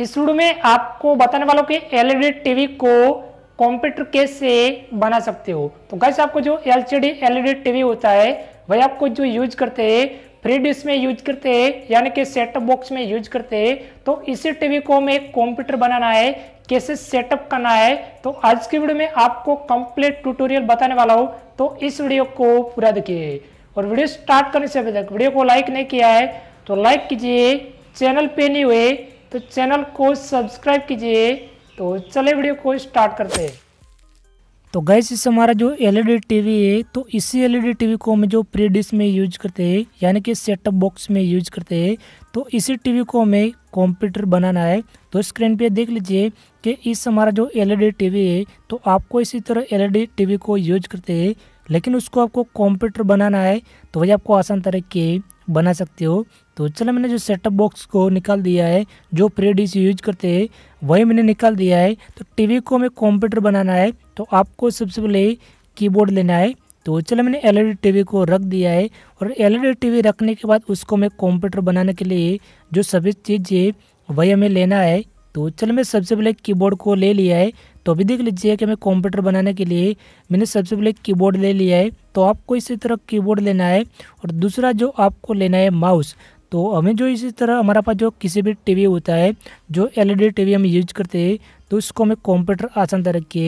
इस वीडियो में आपको बताने वालों के एलईडी टीवी को कंप्यूटर कैसे बना सकते हो तो गैस आपको जो एलसीडी एलईडी टीवी होता है वही आपको जो यूज करते हैं फ्री डिश में यूज करते हैं यानी कि सेटअप बॉक्स में यूज करते हैं तो इसी टीवी को हमें कंप्यूटर बनाना है कैसे सेटअप करना है तो आज की वीडियो में आपको कंप्लीट ट्यूटोरियल बताने वाला हूँ तो इस वीडियो को पूरा देखिए और वीडियो स्टार्ट करने से अभी तक वीडियो को लाइक नहीं किया है तो लाइक कीजिए चैनल पे नहीं हुए तो चैनल को सब्सक्राइब कीजिए तो चले वीडियो को स्टार्ट करते हैं तो गैस इस हमारा जो एलईडी टीवी है तो इसी एलईडी टीवी को हम जो प्री डिश में यूज करते हैं यानी कि सेटअप बॉक्स में यूज करते हैं तो इसी टीवी को हमें कंप्यूटर बनाना है तो स्क्रीन पे देख लीजिए कि इस हमारा जो एलईडी टीवी है तो आपको इसी तरह एलईडी टीवी को यूज करते हैं लेकिन उसको आपको कंप्यूटर बनाना है तो वही आपको आसान तरीके बना सकते हो तो चलो मैंने जो सेटअप बॉक्स को निकाल दिया है जो प्री डिश यूज करते हैं वही मैंने निकाल दिया है तो टीवी को हमें कंप्यूटर बनाना है तो आपको सबसे पहले कीबोर्ड लेना है तो चलो मैंने एल ई टीवी को रख दिया है और एल ई टीवी रखने के बाद उसको हमें कंप्यूटर बनाने के लिए जो सभी चीज़ है वही हमें लेना है तो चलो मैं सबसे पहले कीबोर्ड को ले लिया है तो अभी देख लीजिए कि हमें कंप्यूटर बनाने के लिए मैंने सबसे पहले कीबोर्ड ले लिया है तो आपको इसी तरह कीबोर्ड लेना है और दूसरा जो आपको लेना है माउस तो हमें जो इसी तरह हमारे पास जो किसी भी टीवी होता है जो एलईडी टीवी e हम यूज करते हैं तो उसको हमें कंप्यूटर आसान तरह के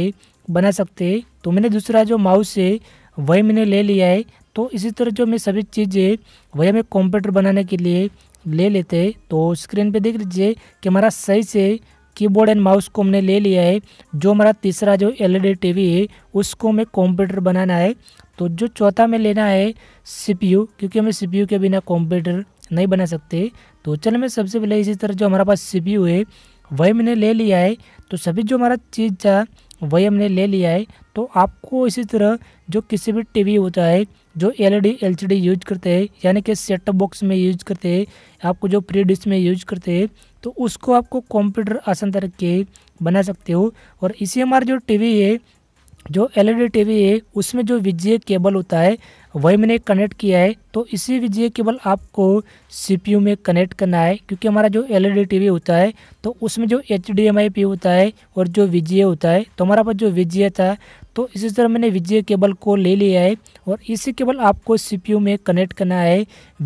बना सकते हैं तो मैंने दूसरा जो माउस है वही मैंने ले लिया है तो इसी तरह जो मैं सभी चीज़ें वही हमें कंप्यूटर बनाने के लिए ले लेते हैं तो स्क्रीन पे देख लीजिए कि हमारा सही से कीबोर्ड एंड माउस को हमने ले लिया है जो हमारा तीसरा जो एलईडी टीवी है उसको हमें कंप्यूटर बनाना है तो जो चौथा में लेना है सीपीयू क्योंकि हमें सीपीयू के बिना कंप्यूटर नहीं बना सकते तो चल मैं सबसे पहले इसी तरह जो हमारे पास सीपीयू है वही मैंने ले लिया है तो सभी जो हमारा चीज़ था वही हमने ले लिया है तो आपको इसी तरह जो किसी भी टीवी होता है जो एलईडी एलसीडी यूज करते हैं यानी कि सेट बॉक्स में यूज करते हैं आपको जो फ्री डिश में यूज करते हैं तो उसको आपको कंप्यूटर आसान तरीके बना सकते हो और इसी e हमारा जो टीवी है जो एल एलईडी टीवी है उसमें जो विजय केबल होता है वही मैंने कनेक्ट किया है तो इसी विजय केबल आपको सीपीयू में कनेक्ट करना है क्योंकि हमारा जो एलईडी टीवी e होता है तो उसमें जो एच डी होता है और जो विजय होता है तो हमारा पास जो विजय था तो इसी तरह मैंने विजय केबल को ले लिया है और इसी केबल आपको सीपीयू में कनेक्ट करना है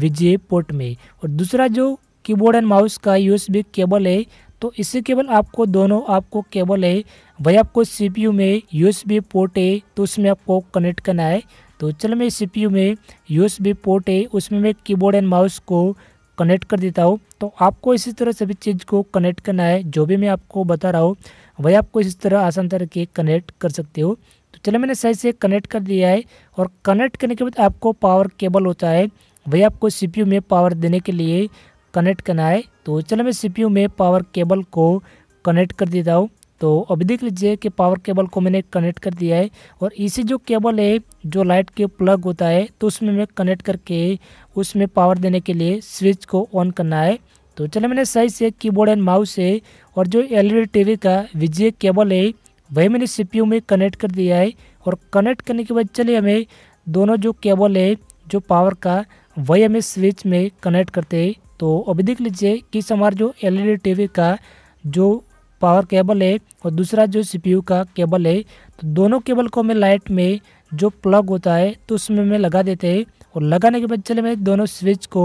विजय पोर्ट में और दूसरा जो कीबोर्ड एंड माउस का यूएसबी केबल है तो इससे केवल आपको दोनों आपको केबल है भाई आपको सीपीयू में यूएसबी पोर्ट है तो उसमें आपको कनेक्ट करना है तो चलो मैं सीपीयू में यूएसबी पोर्ट है उसमें मैं कीबोर्ड एंड माउस को कनेक्ट कर देता हूँ तो आपको इसी तरह सभी चीज़ को कनेक्ट करना है जो भी मैं आपको बता रहा हूँ वही आपको इसी तरह आसान तरीके कनेक्ट कर सकते हो तो चलो मैंने सही से कनेक्ट कर दिया है और कनेक्ट करने के बाद आपको पावर केबल होता है वही आपको सीपीयू में पावर देने के लिए कनेक्ट करना है तो चलो मैं सीपीयू में पावर केबल को कनेक्ट कर देता हूँ तो अभी देख लीजिए कि पावर केबल को मैंने कनेक्ट कर दिया है और इसी जो केबल है जो लाइट के प्लग होता है तो उसमें मैं कनेक्ट करके उसमें पावर देने के लिए स्विच को ऑन करना है तो चलो मैंने सही से कीबोर्ड एंड माउस है और जो एल टीवी का विजय केबल है वही मैंने सी में कनेक्ट कर दिया है और कनेक्ट करने के बाद चलिए हमें दोनों जो केबल है जो पावर का वाई एम स्विच में कनेक्ट करते हैं तो अभी देख लीजिए कि हमारा जो एलईडी टीवी e का जो पावर केबल है और दूसरा जो सीपीयू का केबल है तो दोनों केबल को हमें लाइट में जो प्लग होता है तो उसमें मैं लगा देते हैं और लगाने के बाद चले मैं दोनों स्विच को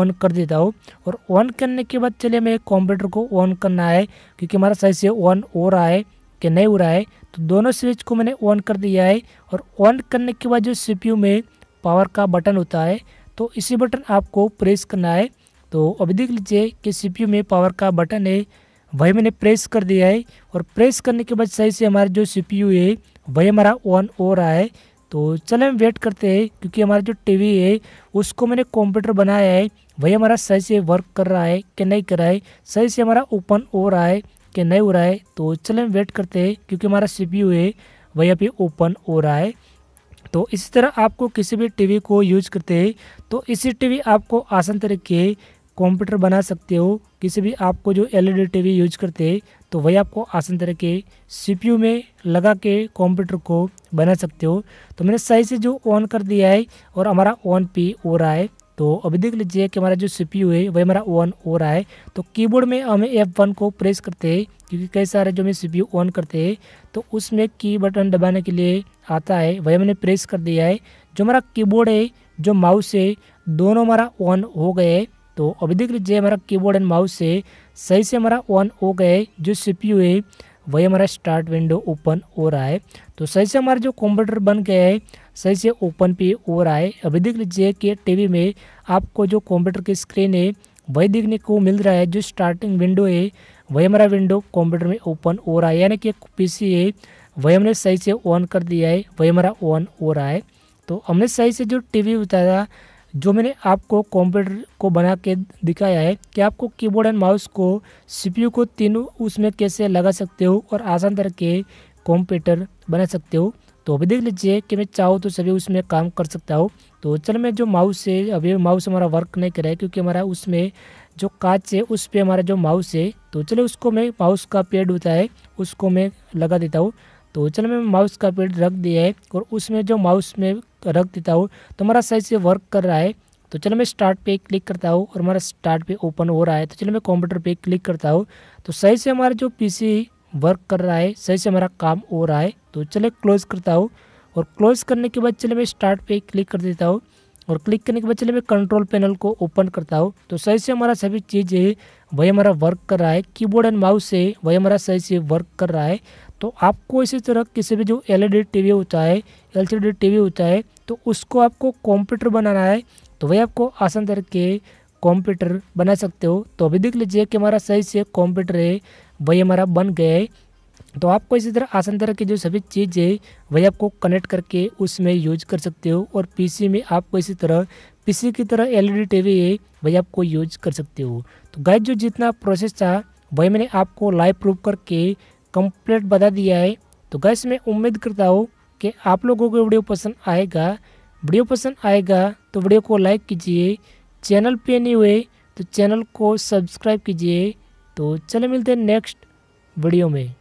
ऑन कर देता हूँ और ऑन करने के बाद चले हमें कंप्यूटर को ऑन करना है क्योंकि हमारा सही से ऑन हो रहा है कि नहीं हो रहा है तो दोनों स्विच को मैंने ऑन कर दिया है और ऑन करने के बाद जो सी में पावर का बटन होता है तो इसी बटन आपको प्रेस करना है तो अभी देख लीजिए कि सीपीयू में पावर का बटन है वही मैंने प्रेस कर दिया है और प्रेस करने के बाद सही से हमारा जो सीपीयू है वही हमारा ऑन हो रहा है तो चले हम वेट करते हैं क्योंकि हमारा जो टीवी है उसको मैंने कंप्यूटर बनाया है वही हमारा सही से वर्क कर रहा है कि नहीं कर रहा है सही से हमारा ओपन हो रहा है कि नहीं हो रहा है तो चले हम वेट करते हैं क्योंकि हमारा सी है वही अभी ओपन हो रहा है तो इसी तरह आपको किसी भी टीवी को यूज़ करते हैं तो इसी टीवी आपको आसान तरीके कंप्यूटर बना सकते हो किसी भी आपको जो एलईडी टीवी यूज करते हैं तो वही आपको आसान तरह के सीपीयू में लगा के कंप्यूटर को बना सकते हो तो मैंने सही से जो ऑन कर दिया है और हमारा ऑन पी हो रहा है तो अभी देख लीजिए कि हमारा जो सीपीयू है वही हमारा ऑन हो रहा है तो कीबोर्ड में हमें एफ वन को प्रेस करते हैं क्योंकि कई सारे जो हमें यू ऑन करते हैं तो उसमें की बटन दबाने के लिए आता है वह मैंने प्रेस कर दिया है जो हमारा कीबोर्ड है जो माउस है दोनों हमारा ऑन हो गए है तो अभी देख लीजिए हमारा कीबोर्ड एंड माउस है सही से हमारा ऑन हो गए जो सीपीयू है वही हमारा स्टार्ट विंडो ओपन हो रहा है तो सही से हमारा जो कंप्यूटर बन गया है सही से ओपन पे हो रहा है अभी देख लीजिए कि टीवी में आपको जो कंप्यूटर की स्क्रीन है वही देखने को मिल रहा है जो स्टार्टिंग विंडो है वही हमारा विंडो कंप्यूटर में ओपन हो रहा है यानी कि एक पी है वही हमने सही से ऑन कर दिया है वही हमारा ऑन हो रहा है तो हमने सही से जो टीवी बताया जो मैंने आपको कंप्यूटर को बना के दिखाया है कि आपको कीबोर्ड एंड माउस को सीपीयू को तीनों उसमें कैसे लगा सकते हो और आसान तरह के कंप्यूटर बना सकते हो तो अभी देख लीजिए कि मैं चाहूँ तो सभी उसमें काम कर सकता हूँ तो चल मैं जो माउस से अभी माउस हमारा वर्क नहीं कर रहा है क्योंकि हमारा उसमें जो कांच है उस पर हमारा जो माउस है तो चलो उसको मैं माउस का पेड होता है उसको मैं लगा देता हूँ तो चलो मैं माउस का पेड रख दिया है और उसमें जो माउस में रख देता हूँ तो हमारा सही से वर्क कर रहा है तो चलो मैं स्टार्ट पे क्लिक करता हूँ और हमारा स्टार्ट पे ओपन हो रहा है तो चलो मैं कंप्यूटर पे क्लिक करता हूँ तो सही से हमारा जो पीसी वर्क कर रहा है सही से हमारा काम हो रहा है तो चलो क्लोज़ करता हूँ और क्लोज़ करने के बाद चलो मैं स्टार्ट पे क्लिक कर देता हूँ और क्लिक करने के बाद चले मैं कंट्रोल पैनल को ओपन करता हूँ तो सही से हमारा सभी चीज़ है वही हमारा वर्क कर रहा है कीबोर्ड एंड माउस है वही हमारा सही से वर्क कर रहा है तो आपको इसी तरह किसी भी जो एल ई टीवी होता है एल सी टीवी होता है तो उसको आपको कंप्यूटर बनाना है तो वही आपको आसान करके कंप्यूटर बना सकते हो तो अभी देख लीजिए कि हमारा सही से कंप्यूटर है वही हमारा बन गया है तो आपको इसी तरह आसान तरह की जो सभी चीज़ है वही आपको कनेक्ट करके उसमें यूज कर सकते हो और पीसी में आपको इसी तरह पीसी की तरह एलईडी टीवी e है वही आपको यूज कर सकते हो तो गैस जो जितना प्रोसेस था वही मैंने आपको लाइव प्रूफ करके कंप्लीट बता दिया है तो गैस मैं उम्मीद करता हूँ कि आप लोगों को वीडियो पसंद आएगा वीडियो पसंद आएगा तो वीडियो को लाइक कीजिए चैनल पे नहीं हुए तो चैनल को सब्सक्राइब कीजिए तो चले मिलते हैं नेक्स्ट वीडियो में